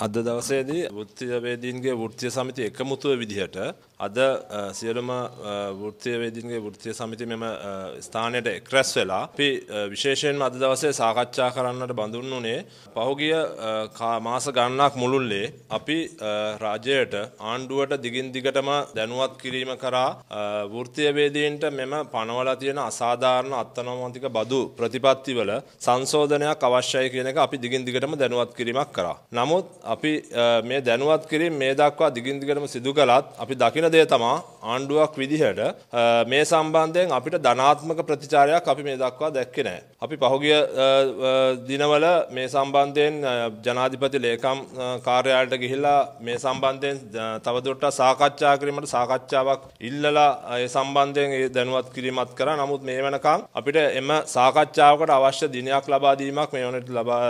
අද දවසේදී වෘත්තියවේදීන්ගේ වෘත්තිය සමිති එකමුතුව විදිහට අද සියලුම වෘත්තියවේදීන්ගේ වෘත්තිය සමිති මෙම ස්ථානයට එක්රැස් වෙලා අපි විශේෂයෙන් අද දවසේ සාකච්ඡා කරන්නට බඳුන් වුණේ පහුගිය මාස ගණනක් මුළුල්ලේ අපි රාජයට ආණ්ඩුවට දිගින් දිගටම දැනුවත් කිරීම කරා වෘත්තියවේදීන්ට මෙම පනවලා තියෙන අසාධාරණ අත්තනෝමතික බදු ප්‍රතිපත්තිවල සංශෝධනයක් අවශ්‍යයි කියන එක අපි දිගින් දිගටම දැනුවත් කිරීමක් කරා. නමුත් අපි මේ දැනුවත් කිරීම මේ දක්වා දිගින් දිගටම සිදු කළත් අපි දකින දේ තමා ආණ්ඩුවක් විදිහට මේ සම්බන්ධයෙන් අපිට ධනාත්මක ප්‍රතිචාරයක් අපි මේ දක්වා දැක්කේ නැහැ. අපි පහුගිය දිනවල මේ සම්බන්ධයෙන් ජනාධිපති ලේකම් කාර්යාලයට ගිහිල්ලා මේ සම්බන්ධයෙන් තවදුරටත් සාකච්ඡා කිරීමට සාකච්ඡාවක් ඉල්ලලා ඒ සම්බන්ධයෙන් ඒ දැනුවත් කිරීමත් කරා. නමුත් මේ වෙනකම් අපිට එම සාකච්ඡාවකට අවශ්‍ය දිනයක් ලබා දීමක් මේ වනට ලබා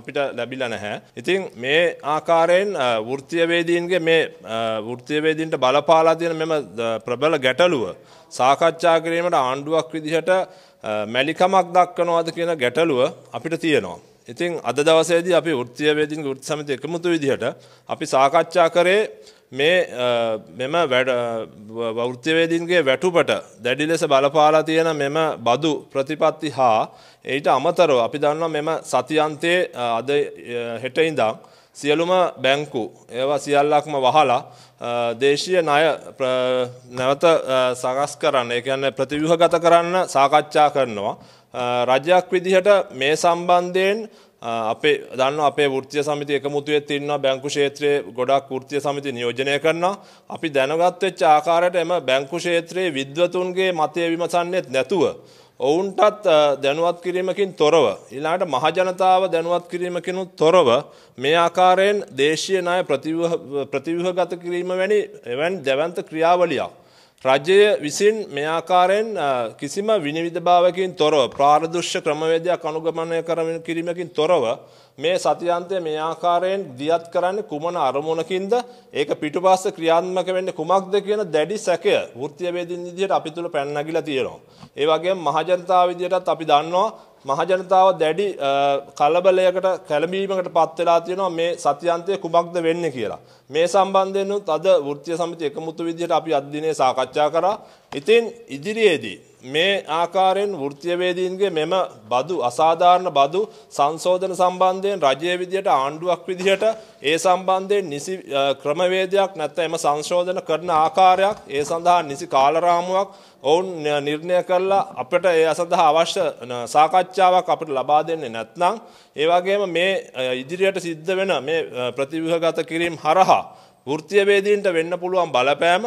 අපිට ලැබිලා නැහැ. ඉතින් මේ ආකාරයෙන් වෘත්තියවේදීන්ගේ මේ වෘත්තියවේදීන්ට බලපාලා තියෙන මෙම ප්‍රබල ගැටලුව සාකච්ඡා කිරීමට ආණ්ඩුවක් විදිහට මැලිකමක් දක්වනවාද කියන ගැටලුව අපිට තියෙනවා. ඉතින් අද දවසේදී අපි වෘත්තියවේදීන්ගේ වෘත්ති සමිතිය එකමුතු විදිහට අපි සාකච්ඡා කරේ මේ මෙම වෘත්තිවේදීන්ගේ වැටුපට දැඩි ලෙස බලපාලා තියෙන මෙම බදු ප්‍රතිපත්ති හා ඊට අමතරව අපි දන්නවා මෙම සතියන්තයේ අද හෙට ඉඳන් සියලුම බැංකු ඒවා සියල්ලක්ම වහලා දේශීය ණය නැවත සකස් කරන්න ඒ කියන්නේ ප්‍රතිව්‍යුහගත කරන්න සාකච්ඡා කරනවා රජයක් විදිහට මේ සම්බන්ධයෙන් අපේ දන්න අපේ ෘත්තිය සමිති එකමුතුවේ තින්නවා බැංකු ෂේත්‍රයේ ගොඩක් ෘත්තිය සමිති නියෝජනය කරනවා. අපි දැනගත් වෙච්ච ආකාරයට එම බැංකු ෂේත්‍රයේ විද්වතුන්ගේ මතය විමසන්නේත් නැතුව ඔවුන්ටත් දැනුවත් කිරීමකින් තොරව ඊළාට මහජනතාව දැනුවත් කිරීමකිනුත් තොරව මේ ආකාරයෙන් දේශීය ණය ප්‍රතිව්‍යුහගත කිරීම වැනි එවන් දැවන්ත ක්‍රියාවලියක් රජය විසින් මෙයාකාරයෙන් කිසිම විනිවිධභාවකින් තොරව ප්‍රාරදුෂ්‍ය ක්‍රමවේදයක් අනුගමනය කරමින් කිරීමකින් තොරව මේ සතියන්තය මේ ආකාරයෙන් දියත් කරන්නේ කුමන අරමුණකින්ද ඒක පිටුපස්ස ක්‍රියාත්මක වෙන්නේ කුමක්ද කියන දැඩි සැකය වෘත්තීය වේදින් විදිහට අපි තුල පැන නැගිලා තියෙනවා. ඒ වගේම මහජනතාව විදිහටත් අපි දන්නවා මහජනතාව දැඩි කලබලයකට කැළඹීමකට පත්වෙලා තියෙනවා මේ සතියන්තය කුමක්ද වෙන්න කියලා. මේ සම්බන්ධයෙන් අද වෘත්තීය සමිතිය එකමුතු විදිහට අපි අද දිනේ සාකච්ඡා කරා. ඉතින් ඉදිරියේදී මේ ආකාරයෙන් වෘත්තීයවේදීන්ගේ මෙම බදු අසාධාරණ බදු සංශෝධන සම්බන්ධයෙන් රජයේ විදියට ආණ්ඩුවක් විදියට ඒ සම්බන්ධයෙන් නිසි ක්‍රමවේදයක් නැත්නම් එම සංශෝධන කරන ආකාරයක් ඒ සඳහා නිසි කාලරාමුවක් ඔවුන් නිර්ණය කරලා අපිට ඒ සඳහා අවශ්‍ය සාකච්ඡාවක් අපිට ලබා දෙන්නේ නැත්නම් ඒ වගේම මේ ඉදිරියට සිද්ධ වෙන මේ ප්‍රතිව්‍යුහගත කිරීම හරහා ෘත්තියවේදීන්ට වෙන්න පුළුවන් බලපෑම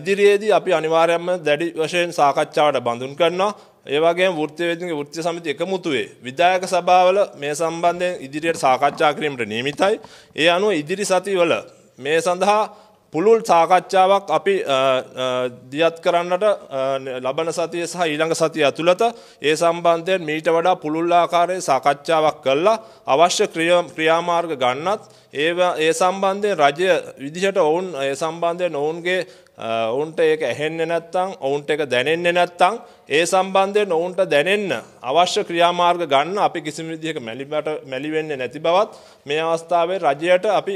ඉදිරියේදී අපි අනිවාර්යයෙන්ම දැඩි වශයෙන් සාකච්ඡාවට බඳුන් කරනවා. ඒ වගේම වෘත්තිවේදීන්ගේ වෘත්ති සමිතිය එකමුතුවේ විධායක සභාවල මේ සම්බන්ධයෙන් ඉදිරියට සාකච්ඡා කිරීමට නියමිතයි. ඒ අනුව ඉදිරි සතිවල මේ සඳහා පුළුල් සාකච්ඡාවක් අපි දියත් කරන්නට ලබන සතිය සහ ඊළඟ සතිය ඇතුළත ඒ සම්බන්ධයෙන් මීට වඩා පුළුල් ආකාරයේ සාකච්ඡාවක් කළා අවශ්‍ය ක්‍රියාමාර්ග ගන්නත් ඒ ඒ සම්බන්ධයෙන් රජය විදිහට ඔවුන් ඒ සම්බන්ධයෙන් ඔවුන්ගේ ඔවුන්ට ඒක ඇහෙන්නේ නැත්තම් ඔවුන්ට ඒක දැනෙන්නේ නැත්තම් ඒ සම්බන්ධයෙන් ඔවුන්ට දැනෙන්න අවශ්‍ය ක්‍රියාමාර්ග ගන්න අපි කිසිම විදිහක මැලිබට මැලි වෙන්නේ නැති බවත් මේ අවස්ථාවේ රජයට අපි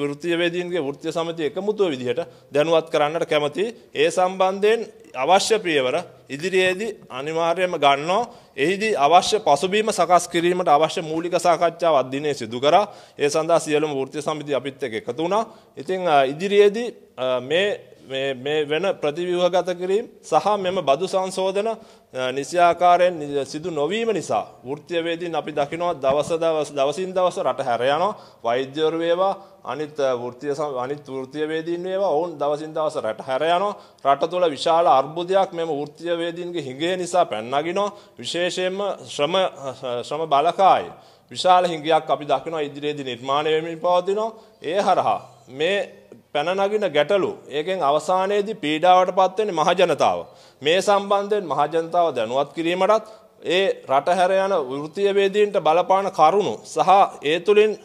වෘත්තීයවේදීන්ගේ වෘත්තීය සමිතිය එකමුතුව විදිහට දැනුවත් කරන්නට කැමති ඒ සම්බන්ධයෙන් අවශ්‍ය පියවර ඉදිරියේදී අනිවාර්යයෙන්ම ගන්නෝ එහිදී අවශ්‍ය පසුබීම සකස් කිරීමට අවශ්‍ය මූලික සාකච්ඡාවක් දිනේ සිදු කරා ඒ සඳහා සියලුම වෘත්තීය සමිතිය අපිත් එක්ක එකතු වුණා ඉතින් ඉදිරියේදී මේ මේ මේ වෙන ප්‍රතිව්‍යුහගත කිරීම සහ මෙම බදු සංශෝධන නිසියාකාරයෙන් සිදු නොවීම නිසා වෘත්තියවේදීන් අපි දකිනවා දවස දවස දවසින් දවස රට හැර යනවා වෛද්‍යවරු වේවා අනිත් වෘත්තිය අනිත් වෘත්තියවේදීන් වේවා ඔවුන් දවසින් දවස රට හැර යනවා රට තුළ විශාල අර්බුදයක් මෙම වෘත්තියවේදීන්ගේ හිඟය නිසා පැන්නගිනවා විශේෂයෙන්ම ශ්‍රම ශ්‍රම බලකායි විශාල හිඟයක් අපි දකිනවා ඉදිරියේදී නිර්මාණය වෙමින් පවතිනවා ඒ හරහා මේ පැන නගින ගැටලු ඒකෙන් අවසානයේදී පීඩාවට පත්වෙන්නේ මහජනතාව. මේ සම්බන්ධයෙන් මහජනතාව දැනුවත් කිරීමටත් ඒ රටහැර යන වෘතියවේදීන්ට බලපාන කරුණු සහ ඒ තුළින්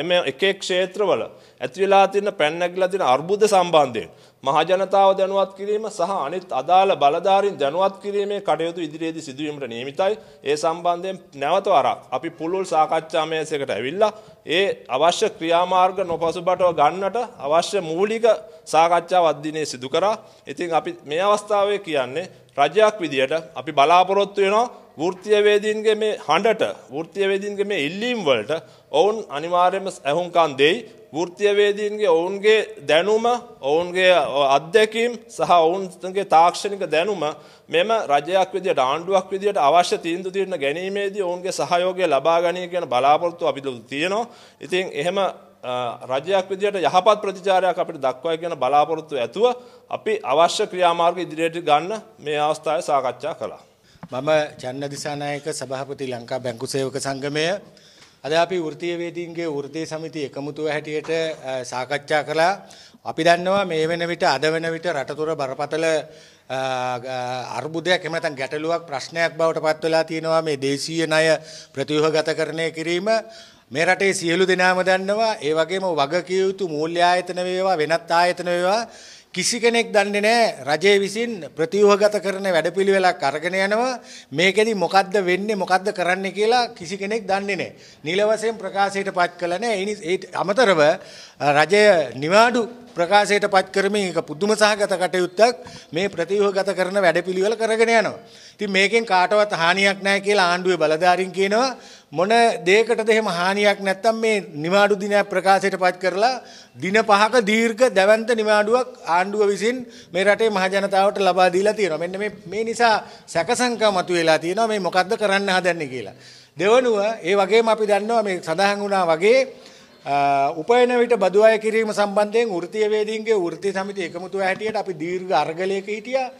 එම එකේ ක්ෂේත්‍රවල ඇතිවෙලා තින්න පැන්නැගිලා තින අර්බුද සම්බන්ධයෙන් මහජනතාව දැනුවත් කිරීම සහ අනිත් අදාළ බලධාරින් දැනුවත් කිරීමේ කටයුතු ඉදිරියේදී සිදුවීමට නියමිතයි ඒ සම්බන්ධයෙන් නැවත වරක් අපි පුළුල් සාකච්ඡා මේසයකට ඇවිල්ලා ඒ අවශ්‍ය ක්‍රියාමාර්ග නොපසුබටව ගන්නට අවශ්‍ය මූලික සාකච්ඡා වද්දිනේ සිදු කරා. ඉතින් අපි මේ අවස්ථාවේ කියන්නේ රජයක් විදියට අපි බලාපොරොත්තු වෙනවා වෘත්තියවේදීන්ගේ මේ හඬට වෘත්තියවේදීන්ගේ මේ ඉල්ලීම් වලට ඔවුන් අනිවාර්යයෙන්ම ඇහුම්කන් දෙයි. වෘත්තියවේදීන්ගේ ඔවුන්ගේ දැනුම, ඔවුන්ගේ අත්දැකීම් සහ ඔවුන්ගේ තාක්ෂණික දැනුම මෙම රජයක් විදියට ආණ්ඩුවක් විදියට අවශ්‍ය තීන්දුව తీරන ගැනීමේදී ඔවුන්ගේ සහයෝගය ලබා ගනී කියන බලාපොරොත්තු අපිට තියෙනවා. ඉතින් එහෙම රජයක් විදියට යහපත් ප්‍රතිචාරයක් අපිට දක්වයි කියන බලාපොරොත්තු ඇතුව අපි අවශ්‍ය ක්‍රියාමාර්ග ඉදිරියට ගන්න මේ අවස්ථාවේ සාකච්ඡා කළා. මම චන්න දිසානායක සභාපති ලංකා බැංකු සේවක සංගමය අද අපි වෘත්තීය වේදීන්ගේ වෘත්තීය සමිතිය එකමුතුව හැටියට සාකච්ඡා කළා. අපි දන්නවා මේ වෙන විට අද වෙන විට රටතොර බරපතල අර්බුදයක් එහෙම නැත්නම් ගැටලුවක් ප්‍රශ්නයක් බවට පත් වෙලා තියෙනවා මේ දේශීය ණය ප්‍රතිව්‍යුහගතකරණය කිරීම. මේ රටේ සියලු දෙනාම දන්නවා ඒ වගේම වගකිය යුතු මූල්‍ය ආයතන වේවා වෙනත් ආයතන වේවා කිසි කෙනෙක් දන්නේ නැහැ රජය විසින් ප්‍රතිව්‍යුහගත කරන වැඩපිළිවෙලක් අරගෙන යනවා මේකෙදි මොකද්ද වෙන්නේ මොකද්ද කරන්න කියලා කිසි කෙනෙක් දන්නේ නැහැ. නිල වශයෙන් ප්‍රකාශයට පත් කළ නැහැ. ඒ අමතරව රජය නිවාඩු ප්‍රකාශයට පත් කරමින් එක පුදුම සහගත කටයුත්තක් මේ ප්‍රතිව්‍යුහගත කරන වැඩපිළිවෙල කරගෙන යනවා. ඉතින් මේකෙන් කාටවත් හානියක් නැහැ කියලා ආණ්ඩුවේ බලධාරීන් කියනවා මොන දෙයකටද එහෙම හානියක් නැත්තම් මේ නිවාඩු දිනයක් ප්‍රකාශයට පත් කරලා දින පහක දීර්ඝ දැවැන්ත නිවාඩුවක් ආණ්ඩුව විසින් මේ රටේ මහජනතාවට ලබා දීලා තියෙනවා. මෙන්න මේ මේ නිසා සැකසංකා මතුවලා තියෙනවා මේ මොකද්ද කරන්න හදන්නේ කියලා. දෙවනුව ඒ වගේම අපි දන්නවා මේ සඳහන් වුණා වගේ උපයන විට බදු අය කිරීම සම්බන්ධයෙන් වෘත්තීය වේදීන්ගේ වෘත්ති සමිතිය එකමුතුව හැටියට අපි දීර්ඝ අරගලයක හිටියා.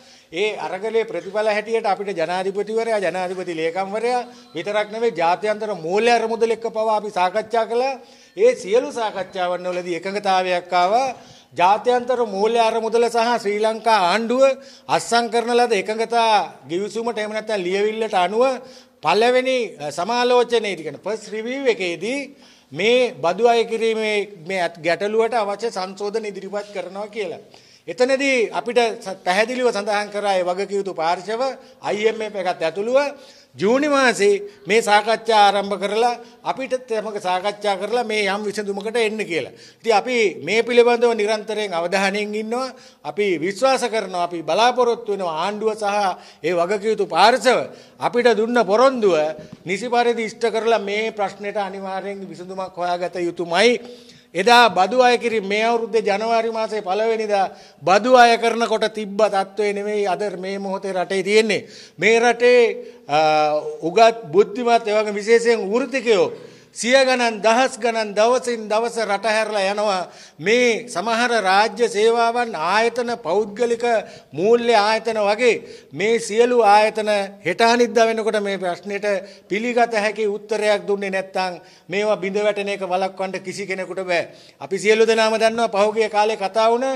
ඒ අරගලයේ ප්‍රතිඵල හැටියට අපිට ජනාධිපතිවරයා ජනාධිපති ලේකම්වරයා විතරක් නෙවෙයි ජාත්‍යන්තර මූල්‍ය අරමුදල එක්ක පවා අපි සාකච්ඡා කළා. ඒ සියලු සාකච්ඡාවන් වලදී එකඟතාවයක් ආවා. ජාත්‍යන්තර මූල්‍ය අරමුදල සහ ශ්‍රී ලංකා ආණ්ඩුව අත්සන් කරන ලද එකඟතා ගිවිසුමට එහෙම නැත්නම් ලියවිල්ලට අනුව පළවෙනි සමාලෝචනයේදී කියන ෆස්ට් රිවිව් එකේදී මේ බදු අය කිරීමේ මේ ගැටලුවට අවශ්‍ය සංශෝධන ඉදිරිපත් කරනවා කියලා. එතනදී අපිට පැහැදිලිව සඳහන් කරා ඒ වගකීතු පාර්ශව IMF එකත් ඇතුළුව ජූනි මාසේ මේ සාකච්ඡා ආරම්භ කරලා අපිට තමක සාකච්ඡා කරලා මේ යම් විසඳුමකට එන්න කියලා. ඉතින් අපි මේ පිළිබඳව නිරන්තරයෙන් අවධානයෙන් ඉන්නවා. අපි විශ්වාස කරනවා අපි බලාපොරොත්තු වෙනවා ආණ්ඩුව සහ ඒ වගකීතු පාර්ශව අපිට දුන්න පොරොන්දුව නිසි පරිදි ඉෂ්ට කරලා මේ ප්‍රශ්නෙට අනිවාර්යෙන් විසඳුමක් හොයාගත යුතුමයි. එදා බදු අය කිරි මේ අවුරුද්දේ ජනවාරි මාසේ පළවෙනිදා බදු අය කරනකොට තිබ්බ තත්ත්වය නෙමෙයි අද මේ මොහොතේ රටේ තියෙන්නේ. මේ රටේ උගත් බුද්ධිමත් එවගේ විශේෂයෙන් වෘත්තිකයෝ සිය ගණන් දහස් ගණන් දවසින් දවස රට හැරලා යනවා මේ සමහර රාජ්‍ය සේවාවන් ආයතන පෞද්ගලික මූල්‍ය ආයතන වගේ මේ සියලු ආයතන හෙටානිද්දා වෙනකොට මේ ප්‍රශ්නෙට පිළිගත හැකි උත්තරයක් දුන්නේ නැත්නම් මේවා බිඳ වැටෙන එක වළක්වන්න කිසි කෙනෙකුට බෑ අපි සියලු දෙනාම දන්නවා පහුගිය කාලේ කතා වුණ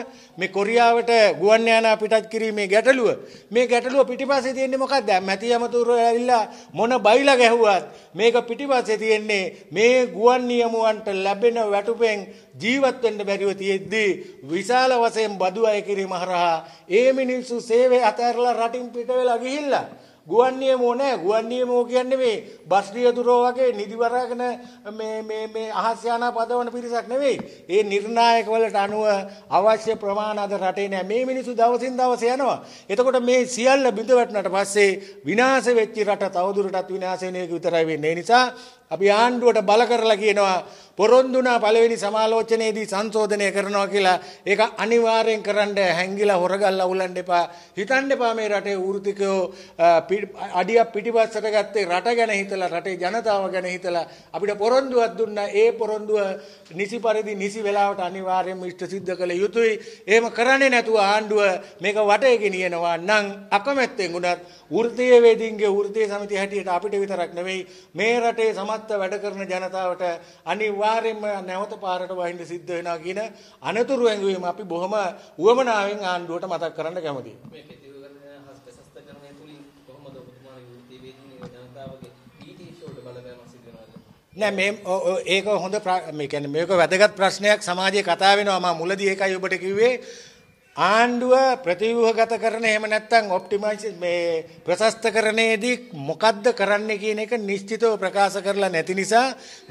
මේ කොරියාවට ගුවන් යානා පිටත් කිරීමේ ගැටලුව මේ ගැටලුව පිටිපස්සේ තියෙන්නේ මොකක්ද මැතියමතුරු ඇවිල්ලා මොන බයිලා ගැහුවත් මේක පිටිපස්සේ තියෙන්නේ මේ ගුවන් නියමුවන්ට ලැබෙන වැටුපෙන් ජීවත් වෙන්න බැරිව තියෙද්දී විශාල වශයෙන් බදු අය කිරීම හරහා ඒ මිනිස්සු සේවය අතහැරලා රටින් පිට වෙලා ගිහිල්ලා ගුවන් නියමෝ නෑ ගුවන් නියමෝ කියන්නේ මේ බස් රියදුරෝ වගේ නිදි වරගෙන මේ මේ මේ අහස යන පදවන පිරිසක් නෙවෙයි. ඒ නිර්ණායක වලට අනුව අවශ්‍ය ප්‍රමාණ අද රටේ නෑ. මේ මිනිස්සු දවසින් දවස යනවා. එතකොට මේ සියල්ල බිඳ වැටුණාට පස්සේ විනාශ වෙච්ච රට තවදුරටත් විනාශ වෙන එක විතරයි වෙන්නේ. නිසා අපි ආණ්ඩුවට බල කරලා කියනවා පොරොන්දුනා පළවෙනි සමාලෝචනයේදී සංශෝධනය කරනවා කියලා ඒක අනිවාර්යෙන් කරන්න හැංගිලා හොරගල්ලා උලන්න එපා හිතන්න එපා මේ රටේ වෘත්තිකයෝ අඩියක් පිටිපස්සට ගත්තේ රට ගැන හිතලා රටේ ජනතාව ගැන හිතලා අපිට පොරොන්දුවක් දුන්නා ඒ පොරොන්දුව නිසි පරිදි නිසි වෙලාවට අනිවාර්යෙන්ම ඉෂ්ට සිද්ධ කළ යුතුයි එහෙම කරන්නේ නැතුව ආණ්ඩුව මේක වටේ ගෙනියනවා නම් අකමැත්තෙන් උනත් වෘත්තීය වේදින්ගේ වෘත්තීය සමිතිය හැටියට අපිට විතරක් නෙවෙයි මේ රටේ සමාජ අකමැත්ත වැඩ කරන ජනතාවට අනිවාර්යයෙන්ම නැවත පාරට වහින්න සිද්ධ වෙනවා කියන අනතුරු ඇඟවීම අපි බොහොම උවමනාවෙන් ආණ්ඩුවට මතක් කරන්න කැමතියි. නෑ මේ ඒක හොඳ මේ කියන්නේ මේක වැදගත් ප්‍රශ්නයක් සමාජයේ කතා වෙනවා මම මුලදී ඒකයි ඔබට කිව්වේ ආණ්ඩුව ප්‍රතිව්‍යුහගත කරන එහෙම නැත්නම් ඔප්ටිමයිස් මේ ප්‍රශස්තකරණයේදී මොකද්ද කරන්න කියන එක නිශ්චිතව ප්‍රකාශ කරලා නැති නිසා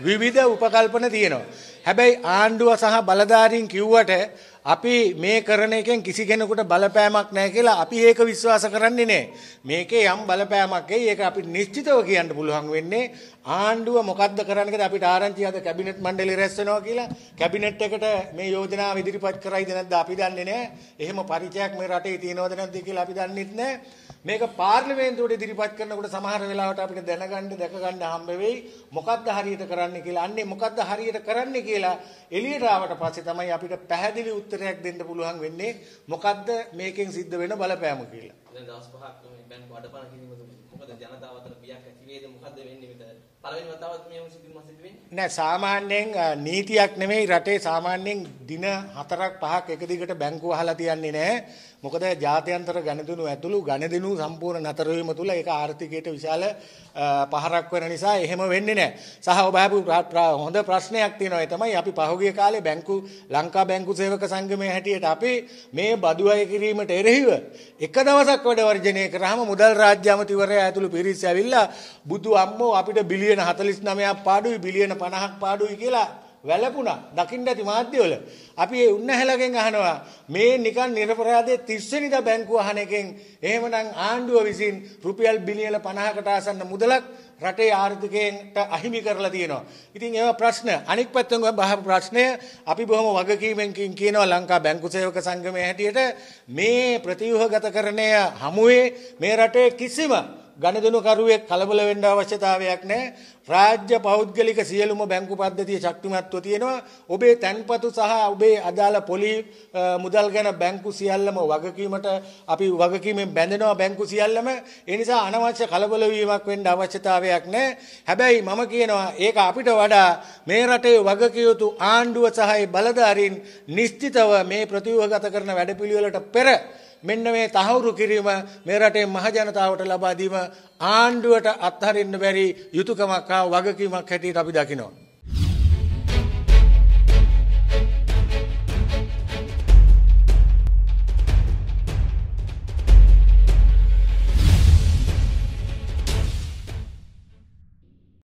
විවිධ උපකල්පන තියෙනවා. හැබැයි ආණ්ඩුව සහ බලධාරීන් කිව්වට අපි මේ කරන එකෙන් කිසි කෙනෙකුට බලපෑමක් නැහැ කියලා අපි ඒක විශ්වාස කරන්නේ නැහැ. මේකේ යම් බලපෑමක් එයි ඒක අපිට නිශ්චිතව කියන්න පුළුවන් වෙන්නේ ආණ්ඩුව මොකද්ද කරන්න කියලා අපිට ආරංචි අද කැබිනට් මණ්ඩලය රැස් වෙනවා කියලා කැබිනට් එකට මේ යෝජනාව ඉදිරිපත් කරයිද නැද්ද අපි දන්නේ නැහැ. එහෙම පරිචයක් මේ රටේ තියෙනවද නැද්ද කියලා අපි දන්නේ නැහැ. මේක පාර්ලිමේන්තුවට ඉදිරිපත් කරනකොට සමහර වෙලාවට අපිට දැනගන්න දැක ගන්න හම්බ වෙයි මොකද්ද හරියට කරන්න කියලා අන්නේ මොකද්ද හරියට කරන්න කියලා එළියට ආවට පස්සේ තමයි අපිට පැහැදිලි උත්තර විස්තරයක් දෙන්න පුළුවන් වෙන්නේ මොකද්ද මේකෙන් සිද්ධ වෙන බලපෑම කියලා. දැන් දවස් පහක් මේ බැන් වඩපණ කිරීම මොකද ජනතාව අතර බියක් ඇති වේද මොකද්ද වෙන්නේ මෙතන? පළවෙනි වතාවත් මේ සිදුවීම සිදු වෙන්නේ? නෑ සාමාන්‍යයෙන් නීතියක් නෙමෙයි රටේ සාමාන්‍යයෙන් දින 4ක් 5ක් එක දිගට බැංකුව අහලා තියන්නේ නෑ. මොකද ජාත්‍යන්තර ගණදෙනු ඇතුළු ගණදෙනු සම්පූර්ණ නතර වීම තුළ ඒක ආර්ථිකයට විශාල පහරක් වෙන නිසා එහෙම වෙන්නේ නැහැ. සහ ඔබ අහපු හොඳ ප්‍රශ්නයක් තියෙනවා. ඒ තමයි අපි පහුගිය කාලේ බැංකු ලංකා බැංකු සේවක සංගමයේ හැටියට අපි මේ බදු අය කිරීමට එරෙහිව එක දවසක් වැඩ වර්ජනය කරාම මුදල් රාජ්‍ය අමතිවරයා ඇතුළු පිරිස් ඇවිල්ලා බුදු අම්මෝ අපිට බිලියන 49ක් පාඩුයි බිලියන 50ක් පාඩුයි කියලා වැළපුණා. දකින්න ඇති මාධ්‍යවල. අපි ඒ උන්නහැලගෙන් අහනවා මේ නිකන් නිර්පරාදයේ 30 වෙනිදා බැංකුව අහන එකෙන් එහෙමනම් ආණ්ඩුව විසින් රුපියල් බිලියන 50කට ආසන්න මුදලක් රටේ ආර්ථිකයට අහිමි කරලා තියෙනවා. ඉතින් ඒව ප්‍රශ්න. අනික් පැත්තෙන් බහපු ප්‍රශ්නය අපි බොහොම වගකීමෙන් කියනවා ලංකා බැංකු සේවක සංගමය හැටියට මේ ප්‍රතිව්‍යුහගතකරණය හමුවේ මේ රටේ කිසිම ගණදෙනුකරුවෙක් කලබල වෙන්න අවශ්‍යතාවයක් නැහැ. රාජ්‍ය පෞද්ගලික සියලුම බැංකු පද්ධතිය ශක්තිමත්ව තියෙනවා. ඔබේ තැන්පතු සහ ඔබේ අදාළ පොලි මුදල් ගැන බැංකු සියල්ලම වගකීමට අපි වගකීමෙන් බැඳෙනවා බැංකු සියල්ලම. ඒ නිසා අනවශ්‍ය කලබල වීමක් වෙන්න අවශ්‍යතාවයක් නැහැ. හැබැයි මම කියනවා ඒක අපිට වඩා මේ රටේ වගකිය යුතු ආණ්ඩුව සහ බලධාරීන් නිශ්චිතව මේ ප්‍රතිව්‍යුහගත කරන වැඩපිළිවෙලට පෙර මෙන්න මේ තහවුරු කිරීම මේ රටේ මහජනතාවට ලබා දීම ආණ්ඩුවට අත්හරින්න බැරි යුතුකමක් හා වගකීමක් හැටියට අපි දකිනවා.